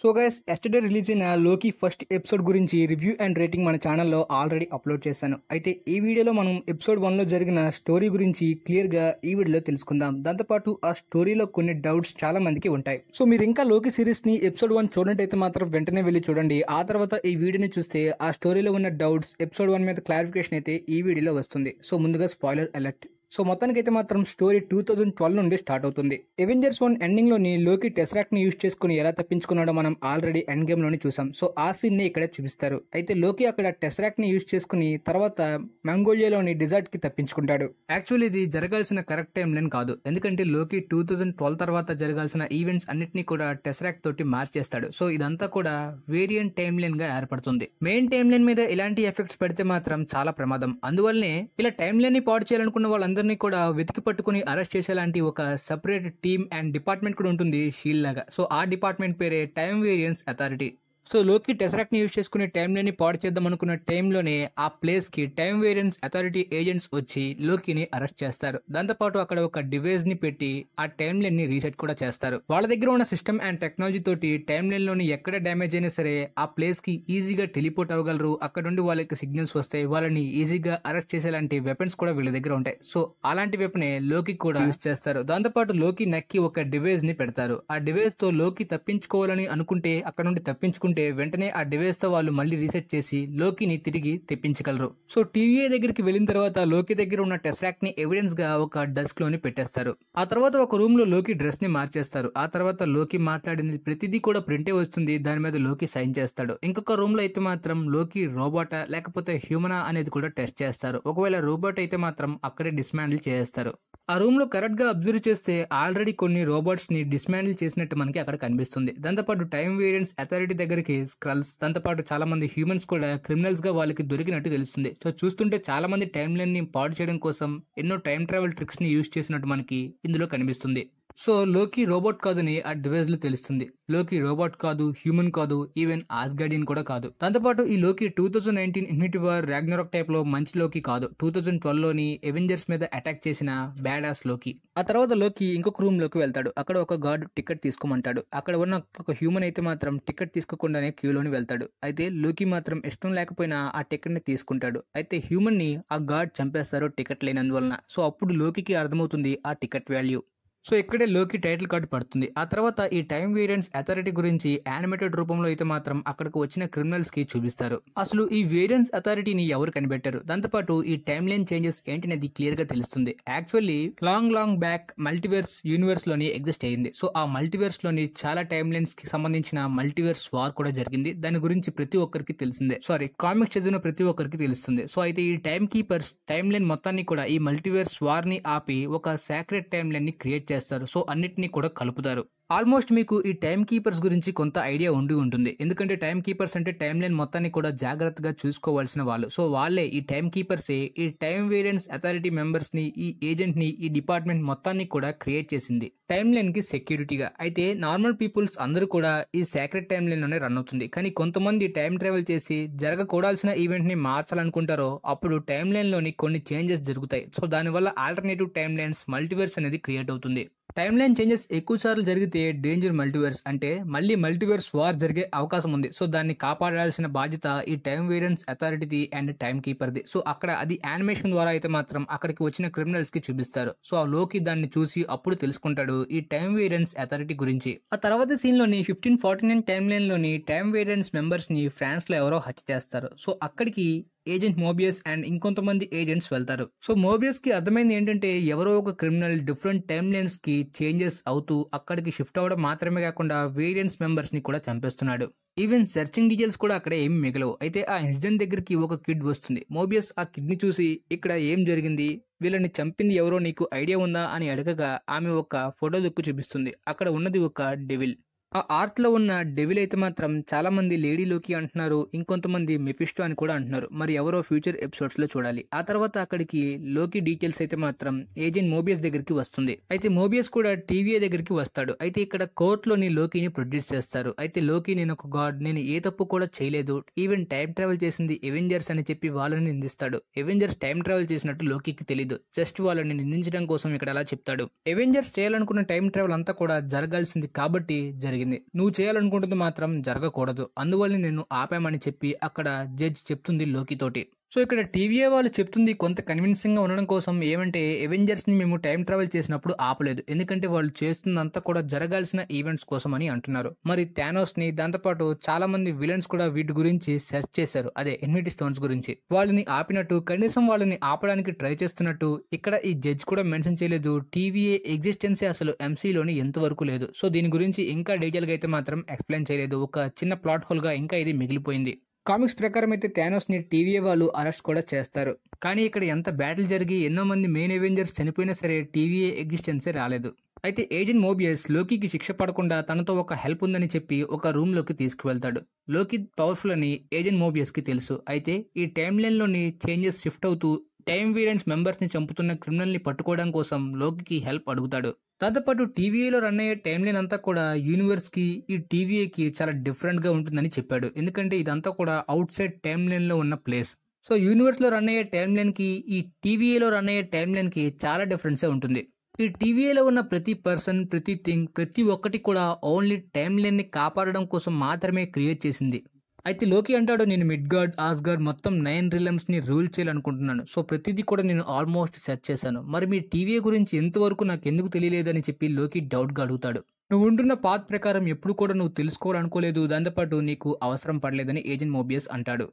so guys yesterday release అయిన Loki first episode గురించి review and rating మన ఛానల్లో ఆల్రెడీ అప్లోడ్ చేశాను అయితే ఈ వీడియోలో మనం ఎపిసోడ్ వన్లో జరిగిన స్టోరీ గురించి క్లియర్గా ఈ వీడియోలో తెలుసుకుందాం దాంతోపాటు ఆ స్టోరీలో కొన్ని డౌట్స్ చాలా మందికి ఉంటాయి సో మీరు ఇంకా లోకి సిరీస్ని ఎపిసోడ్ వన్ చూడనట్టయితే మాత్రం వెంటనే వెళ్ళి చూడండి ఆ తర్వాత ఈ వీడియోని చూస్తే ఆ స్టోరీలో ఉన్న డౌట్స్ ఎపిసోడ్ వన్ మీద క్లారిఫికేషన్ అయితే ఈ వీడియోలో వస్తుంది సో ముందుగా స్పాయిలర్ అలర్ట్ సో మొత్తానికి అయితే మాత్రం స్టోరీ టూ థౌజండ్ ట్వెల్వ్ నుండి స్టార్ట్ అవుతుంది ఎవెంజర్స్ వన్ ఎండింగ్ లోని లోకి ని యూజ్ చేసుకుని ఎలా తప్పించుకున్నాడో మనం ఆల్రెడీ ఎండ్ లోని చూసాం సో ఆ సీన్ని ఇక్కడ చూపిస్తారు అయితే లోకి అక్కడ ని యూజ్ చేసుకుని తర్వాత మంగోలియాలోని కి తప్పించుకుంటాడు యాక్చువల్లీ ఇది జరగాల్సిన కరెక్ట్ టైం లైన్ కాదు ఎందుకంటే లోకి టూ థౌజండ్ ట్వెల్వ్ తర్వాత జరగాల్సిన ఈవెంట్స్ అన్నిటినీ కూడా టెస్రాక్ తోటి మార్చేస్తాడు సో ఇదంతా కూడా వేరియంట్ టైం లైన్ గా ఏర్పడుతుంది మెయిన్ టైం లైన్ మీద ఇలాంటి ఎఫెక్ట్స్ పెడితే మాత్రం చాలా ప్రమాదం అందువల్లనే ఇలా టైం లైన్ ని పాడు చేయాలనుకున్న వాళ్ళు వీళ్ళందరినీ కూడా వెతికి పట్టుకుని అరెస్ట్ చేసేలాంటి ఒక సపరేట్ టీమ్ అండ్ డిపార్ట్మెంట్ కూడా ఉంటుంది షీల్ లాగా సో ఆ డిపార్ట్మెంట్ పేరే టైం వేరియన్స్ అథారిటీ సో లోకి టెసరాక్ని యూజ్ చేసుకునే టైంలోని పాడు చేద్దాం అనుకున్న టైంలోనే ఆ ప్లేస్కి టైం వేరియన్స్ అథారిటీ ఏజెంట్స్ వచ్చి లోకిని అరెస్ట్ చేస్తారు దాంతోపాటు అక్కడ ఒక డివైస్ని పెట్టి ఆ టైం లైన్ని రీసెట్ కూడా చేస్తారు వాళ్ళ దగ్గర ఉన్న సిస్టమ్ అండ్ టెక్నాలజీ తోటి టైం లైన్లోని ఎక్కడ డ్యామేజ్ అయినా సరే ఆ ప్లేస్కి ఈజీగా టెలిపోర్ట్ అవ్వగలరు అక్కడ నుండి వాళ్ళకి సిగ్నల్స్ వస్తాయి వాళ్ళని ఈజీగా అరెస్ట్ చేసేలాంటి వెపన్స్ కూడా వీళ్ళ దగ్గర ఉంటాయి సో అలాంటి వెపనే లోకి కూడా యూజ్ చేస్తారు దాంతోపాటు లోకి నక్కి ఒక డివైస్ని పెడతారు ఆ డివైస్తో లోకి తప్పించుకోవాలని అనుకుంటే అక్కడ నుండి తప్పించుకుంటే ఉంటే వెంటనే ఆ డివైస్తో వాళ్ళు మళ్ళీ రీసెట్ చేసి లోకిని తిరిగి తెప్పించగలరు సో టీవీఏ దగ్గరికి వెళ్ళిన తర్వాత లోకి దగ్గర ఉన్న ఎవిడెన్స్ ఎవిడెన్స్గా ఒక లోని పెట్టేస్తారు ఆ తర్వాత ఒక రూమ్లో లోకి డ్రెస్ని మార్చేస్తారు ఆ తర్వాత లోకి మాట్లాడిన ప్రతిదీ కూడా ప్రింటే వస్తుంది దాని మీద లోకి సైన్ చేస్తాడు ఇంకొక రూమ్లో అయితే మాత్రం లోకి రోబోటా లేకపోతే హ్యూమనా అనేది కూడా టెస్ట్ చేస్తారు ఒకవేళ రోబోట్ అయితే మాత్రం అక్కడే డిస్మాండిల్ చేస్తారు ఆ రూమ్లో కరెక్ట్గా అబ్జర్వ్ చేస్తే ఆల్రెడీ కొన్ని రోబోట్స్ని డిస్మాండిల్ చేసినట్టు మనకి అక్కడ కనిపిస్తుంది దాంతోపాటు టైం వేరియన్స్ అథారిటీ దగ్గరికి స్క్రల్స్ దాంతోపాటు చాలామంది హ్యూమన్స్ కూడా క్రిమినల్స్గా వాళ్ళకి దొరికినట్టు తెలుస్తుంది సో చూస్తుంటే చాలామంది టైం లైన్ని పాడు చేయడం కోసం ఎన్నో టైం ట్రావెల్ ట్రిక్స్ని యూజ్ చేసినట్టు మనకి ఇందులో కనిపిస్తుంది సో లోకి రోబోట్ కాదని అట్ డివైజ్ లో తెలుస్తుంది లోకి రోబోట్ కాదు హ్యూమన్ కాదు ఈవెన్ ఆస్ గార్డియన్ కూడా కాదు దాంతోపాటు ఈ Loki two thousand nineteen infinity war Ragnarok type లో మంచి లోకి కాదు టూ థౌజండ్ ట్వెల్వ్ లోని ఎవెంజర్స్ మీద అటాక్ చేసిన బ్యాడ్ ఆస్ లోకి ఆ తర్వాత లోకి ఇంకొక రూమ్ లోకి వెళ్తాడు అక్కడ ఒక గార్డ్ టికెట్ తీసుకోమంటాడు అక్కడ ఉన్న ఒక హ్యూమన్ అయితే మాత్రం టికెట్ తీసుకోకుండానే క్యూలోని వెళ్తాడు అయితే లోకి మాత్రం ఇష్టం లేకపోయినా ఆ టికెట్ ని తీసుకుంటాడు అయితే హ్యూమన్ ని ఆ గార్డ్ చంపేస్తారు టికెట్ లేనందువలన సో అప్పుడు లోకి అర్థమవుతుంది ఆ టికెట్ వాల్యూ సో ఇక్కడే లోకి టైటిల్ కార్డు పడుతుంది ఆ తర్వాత ఈ టైం వేరియంట్స్ అథారిటీ గురించి యానిమేటెడ్ రూపంలో అయితే మాత్రం అక్కడికి వచ్చిన క్రిమినల్స్ కి చూపిస్తారు అసలు ఈ వేరియంట్స్ అథారిటీని ఎవరు కనిపెట్టారు దాంతోపాటు ఈ టైం లైన్ చేంజెస్ ఏంటనేది క్లియర్ గా తెలుస్తుంది actually long long back multiverse universe లోని ఎగ్జిస్ట్ అయ్యింది సో ఆ మల్టీవర్స్ లోని చాలా టైం లైన్స్ కి సంబంధించిన మల్టీవర్స్ వార్ కూడా జరిగింది దాని గురించి ప్రతి ఒక్కరికి తెలిసిందే సారీ కామిక్స్ చదివిన ప్రతి ఒక్కరికి తెలుస్తుంది సో అయితే ఈ టైం కీపర్స్ టైం లైన్ మొత్తాన్ని కూడా ఈ మల్టీవర్స్ వార్ ని ఆపి ఒక సాక్రెట్ టైం లైన్ ని క్రియేట్ చేస్తారు సో అన్నిటినీ కూడా కలుపుతారు ఆల్మోస్ట్ మీకు ఈ టైం కీపర్స్ గురించి కొంత ఐడియా ఉండి ఉంటుంది ఎందుకంటే టైం కీపర్స్ అంటే టైం లైన్ మొత్తాన్ని కూడా జాగ్రత్తగా చూసుకోవాల్సిన వాళ్ళు సో వాళ్ళే ఈ టైం కీపర్సే ఈ టైం వేరియన్స్ అథారిటీ మెంబర్స్ని ఈ ఏజెంట్ని ఈ డిపార్ట్మెంట్ మొత్తాన్ని కూడా క్రియేట్ చేసింది టైం లైన్కి సెక్యూరిటీగా అయితే నార్మల్ పీపుల్స్ అందరూ కూడా ఈ సేక్రెట్ టైం లైన్లోనే రన్ అవుతుంది కానీ కొంతమంది టైం ట్రావెల్ చేసి జరగకూడాల్సిన ఈవెంట్ని మార్చాలనుకుంటారో అప్పుడు టైం లైన్లోని కొన్ని చేంజెస్ జరుగుతాయి సో దానివల్ల ఆల్టర్నేటివ్ టైం లైన్స్ మల్టీవర్స్ అనేది క్రియేట్ అవుతుంది టైమ్ లైన్ చేంజెస్ ఎక్కువ సార్లు జరిగితే డేంజర్ మల్టీవర్స్ అంటే మళ్ళీ మల్టీవర్స్ వార్ జరిగే అవకాశం ఉంది సో దాన్ని కాపాడాల్సిన బాధ్యత ఈ టైం వేరియన్స్ అథారిటీది అండ్ టైం కీపర్ది సో అక్కడ అది యానిమేషన్ ద్వారా అయితే మాత్రం అక్కడికి వచ్చిన క్రిమినల్స్కి చూపిస్తారు సో ఆ లోకి దాన్ని చూసి అప్పుడు తెలుసుకుంటాడు ఈ టైం వేరియన్స్ అథారిటీ గురించి ఆ తర్వాత సీన్లోని ఫిఫ్టీన్ ఫార్టీ నైన్ టైం లైన్లోని టైమ్ వేరియన్స్ మెంబర్స్ని ఫ్రాన్స్లో ఎవరో హత్య చేస్తారు సో అక్కడికి ఏజెంట్ మోబియస్ అండ్ ఇంకొంతమంది ఏజెంట్స్ వెళ్తారు సో మోబియస్ కి అర్థమైంది ఏంటంటే ఎవరో ఒక క్రిమినల్ డిఫరెంట్ టైమ్ లైన్స్ కి చేంజెస్ అవుతూ అక్కడికి షిఫ్ట్ అవ్వడం మాత్రమే కాకుండా వేరియన్స్ మెంబర్స్ ని కూడా చంపేస్తున్నాడు ఈవెన్ సెర్చింగ్ డీటెయిల్స్ కూడా అక్కడ ఏం మిగలవు అయితే ఆ ఇన్సిడెంట్ దగ్గరికి ఒక కిడ్ వస్తుంది మోబియస్ ఆ కిడ్ని చూసి ఇక్కడ ఏం జరిగింది వీళ్ళని చంపింది ఎవరో నీకు ఐడియా ఉందా అని అడగగా ఆమె ఒక ఫోటో దొక్కు చూపిస్తుంది అక్కడ ఉన్నది ఒక డెవిల్ ఆ ఆర్త్లో ఉన్న డెవిల్ అయితే మాత్రం చాలామంది లేడీ లోకి అంటున్నారు ఇంకొంతమంది మెపిస్టో అని కూడా అంటున్నారు మరి ఎవరో ఫ్యూచర్ ఎపిసోడ్స్లో చూడాలి ఆ తర్వాత అక్కడికి లోకి డీటెయిల్స్ అయితే మాత్రం ఏజెంట్ మోబియస్ దగ్గరికి వస్తుంది అయితే మోబియస్ కూడా టీవీఏ దగ్గరికి వస్తాడు అయితే ఇక్కడ కోర్టులోని లోకిని ప్రొడ్యూస్ చేస్తారు అయితే లోకి నేను ఒక గాడ్ నేను ఏ తప్పు కూడా చేయలేదు ఈవెన్ టైం ట్రావెల్ చేసింది ఎవెంజర్స్ అని చెప్పి వాళ్ళని నిందిస్తాడు ఎవెంజర్స్ టైం ట్రావెల్ చేసినట్టు లోకీకి తెలియదు జస్ట్ వాళ్ళని నిందించడం కోసం ఇక్కడ అలా చెప్తాడు ఎవెంజర్స్ చేయాలనుకున్న టైం ట్రావెల్ అంతా కూడా జరగాల్సింది కాబట్టి జరిగింది జరిగింది నువ్వు చేయాలనుకుంటుంది మాత్రం జరగకూడదు అందువల్ల నేను ఆపామని చెప్పి అక్కడ జడ్జ్ చెప్తుంది లోకితోటి సో ఇక్కడ టీవీఏ వాళ్ళు చెప్తుంది కొంత కన్విన్సింగ్గా ఉండడం కోసం ఏమంటే ఎవెంజర్స్ని మేము టైం ట్రావెల్ చేసినప్పుడు ఆపలేదు ఎందుకంటే వాళ్ళు చేస్తున్నంతా కూడా జరగాల్సిన ఈవెంట్స్ కోసం అని అంటున్నారు మరి థానోస్ని దాంతోపాటు చాలా మంది విలన్స్ కూడా వీటి గురించి సెర్చ్ చేశారు అదే ఎన్విటీ స్టోన్స్ గురించి వాళ్ళని ఆపినట్టు కనీసం వాళ్ళని ఆపడానికి ట్రై చేస్తున్నట్టు ఇక్కడ ఈ జడ్జ్ కూడా మెన్షన్ చేయలేదు టీవీఏ ఎగ్జిస్టెన్సీ అసలు ఎంసీలోని ఎంతవరకు లేదు సో దీని గురించి ఇంకా డీటెయిల్గా అయితే మాత్రం ఎక్స్ప్లెయిన్ చేయలేదు ఒక చిన్న ప్లాట్ హోల్గా ఇంకా ఇది మిగిలిపోయింది కామిక్స్ ప్రకారం అయితే ని టీవీఏ వాళ్ళు అరెస్ట్ కూడా చేస్తారు కానీ ఇక్కడ ఎంత బ్యాటిల్ జరిగి ఎన్నో మంది మెయిన్ ఎవెంజర్స్ చనిపోయినా సరే టీవీఏ ఎగ్జిస్టెన్సే రాలేదు అయితే ఏజెంట్ మోబియస్ లోకీకి శిక్ష పడకుండా తనతో ఒక హెల్ప్ ఉందని చెప్పి ఒక లోకి తీసుకువెళ్తాడు లోకి పవర్ఫుల్ అని ఏజెంట్ మోబియస్కి తెలుసు అయితే ఈ టైమ్ లైన్లోని చేంజెస్ షిఫ్ట్ అవుతూ టైమ్ మెంబర్స్ ని చంపుతున్న క్రిమినల్ని పట్టుకోవడం కోసం లోకికి హెల్ప్ అడుగుతాడు దాంతోపాటు టీవీలో రన్ అయ్యే టైం లైన్ అంతా కూడా యూనివర్స్కి ఈ టీవీకి చాలా డిఫరెంట్గా ఉంటుందని చెప్పాడు ఎందుకంటే ఇదంతా కూడా అవుట్ సైడ్ టైం లైన్లో ఉన్న ప్లేస్ సో యూనివర్స్లో రన్ అయ్యే టైం లైన్కి ఈ టీవీఏలో రన్ అయ్యే టైం లైన్కి చాలా డిఫరెన్స్ ఉంటుంది ఈ టీవీఏలో ఉన్న ప్రతి పర్సన్ ప్రతి థింగ్ ప్రతి ఒక్కటి కూడా ఓన్లీ టైం ని కాపాడడం కోసం మాత్రమే క్రియేట్ చేసింది అయితే లోకి అంటాడు నేను మిడ్గార్డ్ ఆస్గార్డ్ మొత్తం నైన్ రిలమ్స్ని రూల్ చేయాలనుకుంటున్నాను సో ప్రతిదీ కూడా నేను ఆల్మోస్ట్ సెర్చ్ చేశాను మరి మీ టీవీ గురించి ఎంతవరకు నాకు ఎందుకు తెలియలేదని చెప్పి లోకి డౌట్గా అడుగుతాడు నువ్వు ఉంటున్న పాత్ ప్రకారం ఎప్పుడు కూడా నువ్వు తెలుసుకోవాలనుకోలేదు దాంతోపాటు నీకు అవసరం పడలేదని ఏజెంట్ మోబియస్ అంటాడు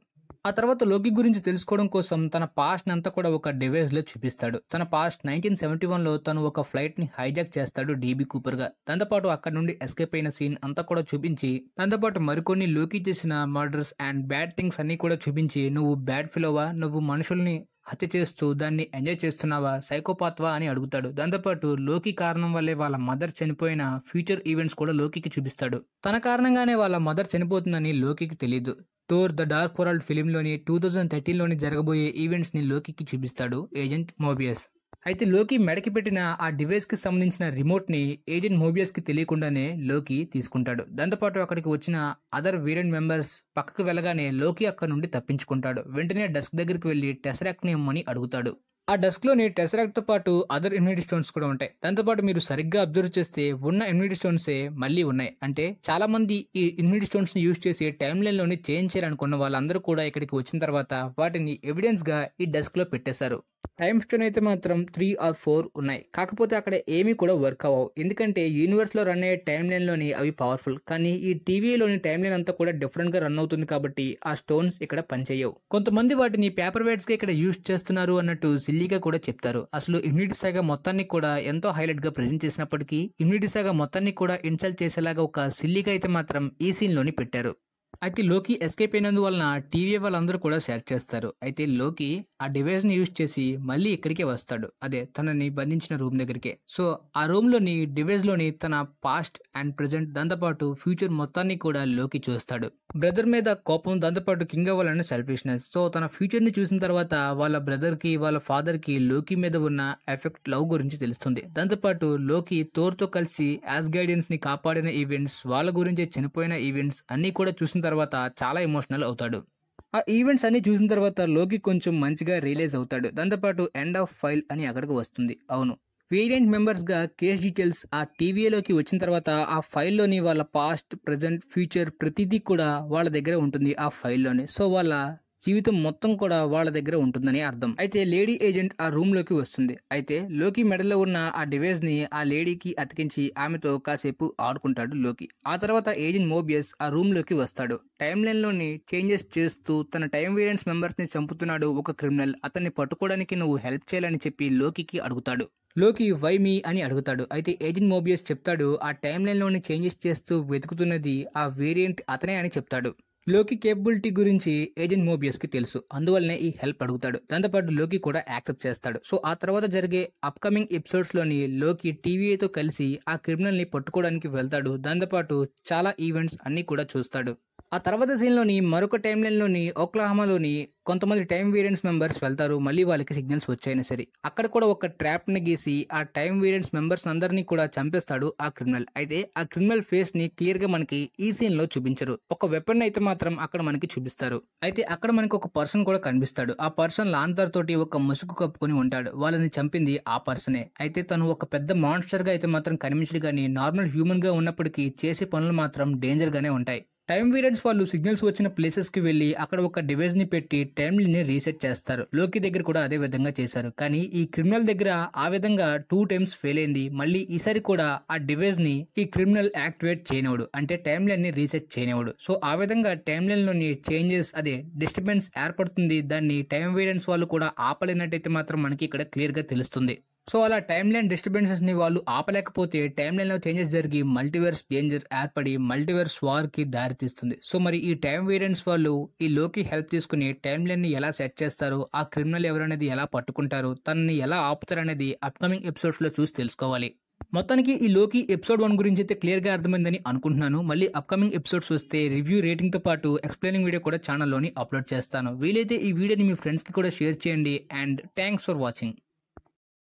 ఆ తర్వాత లోకి గురించి తెలుసుకోవడం కోసం తన పాస్ట్ అంతా కూడా ఒక లో చూపిస్తాడు తన పాస్ట్ నైన్టీన్ సెవెంటీ వన్లో తను ఒక ఫ్లైట్ని హైజాక్ చేస్తాడు డీబీ కూపర్గా దాంతోపాటు అక్కడ నుండి ఎస్కేప్ అయిన సీన్ అంతా కూడా చూపించి దాంతోపాటు మరికొన్ని లోకి చేసిన మర్డర్స్ అండ్ బ్యాడ్ థింగ్స్ అన్నీ కూడా చూపించి నువ్వు బ్యాడ్ ఫీల్ అవ్వా నువ్వు మనుషుల్ని హత్య చేస్తూ దాన్ని ఎంజాయ్ చేస్తున్నావా సైకోపాత్వా అని అడుగుతాడు దాంతోపాటు లోకి కారణం వల్లే వాళ్ళ మదర్ చనిపోయిన ఫ్యూచర్ ఈవెంట్స్ కూడా లోకికి చూపిస్తాడు తన కారణంగానే వాళ్ళ మదర్ చనిపోతుందని లోకికి తెలియదు టోర్ ద డార్క్ వరల్డ్ ఫిలింలోని టూ థౌజండ్ థర్టీన్లోని జరగబోయే ఈవెంట్స్ని లోకికి చూపిస్తాడు ఏజెంట్ మోబియస్ అయితే లోకి మెడకి పెట్టిన ఆ డివైస్కి సంబంధించిన రిమోట్ని ఏజెంట్ మోబియస్కి తెలియకుండానే లోకి తీసుకుంటాడు దాంతోపాటు అక్కడికి వచ్చిన అదర్ వీరెంట్ మెంబర్స్ పక్కకు వెళ్ళగానే లోకి అక్కడ నుండి తప్పించుకుంటాడు వెంటనే డెస్క్ దగ్గరికి వెళ్ళి టెసరాక్ట్ని ఇమ్మని అడుగుతాడు ఆ డెస్క్లోని టెసరాక్ట్తో పాటు అదర్ ఇమ్యూనిటీ స్టోన్స్ కూడా ఉంటాయి దాంతోపాటు మీరు సరిగ్గా అబ్జర్వ్ చేస్తే ఉన్న ఇమ్యూనిటీ స్టోన్సే మళ్ళీ ఉన్నాయి అంటే చాలామంది ఈ ఇమ్యూనిటీ స్టోన్స్ని యూజ్ చేసి టైం లైన్లోనే చేంజ్ చేయాలనుకున్న వాళ్ళందరూ కూడా ఇక్కడికి వచ్చిన తర్వాత వాటిని ఎవిడెన్స్గా ఈ డెస్క్లో పెట్టేశారు టైమ్ స్టోన్ అయితే మాత్రం త్రీ ఆర్ ఫోర్ ఉన్నాయి కాకపోతే అక్కడ ఏమీ కూడా వర్క్ అవ్వవు ఎందుకంటే యూనివర్స్లో రన్ అయ్యే టైం లైన్లోని అవి పవర్ఫుల్ కానీ ఈ టీవీలోని టైం లైన్ అంతా కూడా డిఫరెంట్గా రన్ అవుతుంది కాబట్టి ఆ స్టోన్స్ ఇక్కడ పనిచేయవు కొంతమంది వాటిని పేపర్ వేట్స్గా ఇక్కడ యూజ్ చేస్తున్నారు అన్నట్టు సిల్లీగా కూడా చెప్తారు అసలు ఇమ్యూనిటీ సాగ మొత్తాన్ని కూడా ఎంతో హైలైట్గా ప్రజెంట్ చేసినప్పటికీ ఇమ్యూనిటీ సాగ మొత్తాన్ని కూడా ఇన్సల్ట్ చేసేలాగా ఒక సిల్లీగా అయితే మాత్రం ఈ సీన్లోని పెట్టారు అయితే లోకి ఎస్కేప్ అయినందు వలన టీవీ వాళ్ళందరూ కూడా సెర్చ్ చేస్తారు అయితే లోకి ఆ డివైస్ని యూజ్ చేసి మళ్ళీ ఇక్కడికే వస్తాడు అదే తనని బంధించిన రూమ్ దగ్గరికే సో ఆ రూమ్లోని డివైస్లోని తన పాస్ట్ అండ్ ప్రజెంట్ దాంతోపాటు ఫ్యూచర్ మొత్తాన్ని కూడా లోకి చూస్తాడు బ్రదర్ మీద కోపం దాంతోపాటు కింగ్ అవ్వాలని సెల్ఫిష్నెస్ సో తన ఫ్యూచర్ని చూసిన తర్వాత వాళ్ళ బ్రదర్కి వాళ్ళ ఫాదర్కి లోకి మీద ఉన్న ఎఫెక్ట్ లవ్ గురించి తెలుస్తుంది దాంతోపాటు లోకి తోర్తో కలిసి యాజ్ గైడెన్స్ని కాపాడిన ఈవెంట్స్ వాళ్ళ గురించి చనిపోయిన ఈవెంట్స్ అన్నీ కూడా చూసిన తర్వాత తర్వాత చాలా ఎమోషనల్ అవుతాడు ఆ ఈవెంట్స్ అన్ని చూసిన తర్వాత లోకి కొంచెం మంచిగా రియలైజ్ అవుతాడు దాంతోపాటు ఎండ్ ఆఫ్ ఫైల్ అని అక్కడికి వస్తుంది అవును వేరియంట్ మెంబర్స్గా కేస్ డీటెయిల్స్ ఆ టీవీలోకి వచ్చిన తర్వాత ఆ ఫైల్లోని వాళ్ళ పాస్ట్ ప్రజెంట్ ఫ్యూచర్ ప్రతిదీ కూడా వాళ్ళ దగ్గర ఉంటుంది ఆ ఫైల్లోనే సో వాళ్ళ జీవితం మొత్తం కూడా వాళ్ళ దగ్గర ఉంటుందని అర్థం అయితే లేడీ ఏజెంట్ ఆ రూమ్ లోకి వస్తుంది అయితే లోకి మెడలో ఉన్న ఆ డివైస్ ని ఆ లేడీకి అతికించి ఆమెతో కాసేపు ఆడుకుంటాడు లోకి ఆ తర్వాత ఏజెంట్ మోబియస్ ఆ రూమ్ లోకి వస్తాడు టైం లైన్ లోని చేంజెస్ చేస్తూ తన టైం వేరియన్స్ మెంబర్స్ ని చంపుతున్నాడు ఒక క్రిమినల్ అతన్ని పట్టుకోవడానికి నువ్వు హెల్ప్ చేయాలని చెప్పి లోకి అడుగుతాడు లోకి వై మీ అని అడుగుతాడు అయితే ఏజెంట్ మోబియస్ చెప్తాడు ఆ టైం లోని చేంజెస్ చేస్తూ వెతుకుతున్నది ఆ వేరియంట్ అతనే అని చెప్తాడు లోకి కేపబిలిటీ గురించి ఏజెంట్ మోబియస్ కి తెలుసు అందువల్లనే ఈ హెల్ప్ అడుగుతాడు దాంతోపాటు లోకి కూడా యాక్సెప్ట్ చేస్తాడు సో ఆ తర్వాత జరిగే అప్కమింగ్ ఎపిసోడ్స్ లోని లోకి టీవీతో కలిసి ఆ క్రిమినల్ ని పట్టుకోవడానికి వెళ్తాడు దాంతోపాటు చాలా ఈవెంట్స్ అన్ని కూడా చూస్తాడు ఆ తర్వాత సీన్లోని మరొక టైం లైన్లోని ఓక్లాహమాలోని కొంతమంది టైం వేరియన్స్ మెంబర్స్ వెళ్తారు మళ్ళీ వాళ్ళకి సిగ్నల్స్ వచ్చాయినా సరే అక్కడ కూడా ఒక ట్రాప్ని గీసి ఆ టైం వేరియన్స్ మెంబర్స్ అందరినీ కూడా చంపేస్తాడు ఆ క్రిమినల్ అయితే ఆ క్రిమినల్ ఫేస్ని క్లియర్గా మనకి ఈ సీన్లో చూపించరు ఒక వెపన్ అయితే మాత్రం అక్కడ మనకి చూపిస్తారు అయితే అక్కడ మనకి ఒక పర్సన్ కూడా కనిపిస్తాడు ఆ పర్సన్ లాంతర్ తోటి ఒక ముసుగు కప్పుకొని ఉంటాడు వాళ్ళని చంపింది ఆ పర్సనే అయితే తను ఒక పెద్ద మాన్స్టర్గా అయితే మాత్రం కనిపించడు కానీ నార్మల్ హ్యూమన్గా ఉన్నప్పటికీ చేసే పనులు మాత్రం డేంజర్గానే ఉంటాయి టైం పీరియడ్స్ వాళ్ళు సిగ్నల్స్ వచ్చిన ప్లేసెస్కి వెళ్ళి అక్కడ ఒక డివైజ్ని పెట్టి టైమ్ని రీసెట్ చేస్తారు లోకి దగ్గర కూడా అదే విధంగా చేశారు కానీ ఈ క్రిమినల్ దగ్గర ఆ విధంగా టూ టైమ్స్ ఫెయిల్ అయింది మళ్ళీ ఈసారి కూడా ఆ డివైజ్ని ఈ క్రిమినల్ యాక్టివేట్ చేయనివాడు అంటే టైమ్ లైన్ని రీసెట్ చేయనివాడు సో ఆ విధంగా టైమ్ లైన్లోని చేంజెస్ అదే డిస్టర్బెన్స్ ఏర్పడుతుంది దాన్ని టైం వేరియన్స్ వాళ్ళు కూడా ఆపలేనట్టయితే మాత్రం మనకి ఇక్కడ క్లియర్గా తెలుస్తుంది సో అలా టైమ్ లైన్ ని వాళ్ళు ఆపలేకపోతే టైమ్ లైన్లో చేంజెస్ జరిగి మల్టీవర్స్ డేంజర్ ఏర్పడి మల్టీవర్స్ కి దారితీస్తుంది సో మరి ఈ టైం వేరియన్స్ వాళ్ళు ఈ లోకి హెల్ప్ తీసుకుని టైమ్ లైన్ని ఎలా సెట్ చేస్తారు ఆ క్రిమినల్ ఎవరనేది ఎలా పట్టుకుంటారు తనని ఎలా అనేది అప్కమింగ్ ఎపిసోడ్స్లో చూసి తెలుసుకోవాలి మొత్తానికి ఈ లోకి ఎపిసోడ్ వన్ గురించి అయితే క్లియర్గా అర్థమైందని అనుకుంటున్నాను మళ్ళీ అప్కమింగ్ ఎపిసోడ్స్ వస్తే రివ్యూ రేటింగ్తో పాటు ఎక్స్ప్లెయినింగ్ వీడియో కూడా ఛానల్లోని అప్లోడ్ చేస్తాను వీలైతే ఈ వీడియోని మీ ఫ్రెండ్స్కి కూడా షేర్ చేయండి అండ్ థ్యాంక్స్ ఫర్ వాచింగ్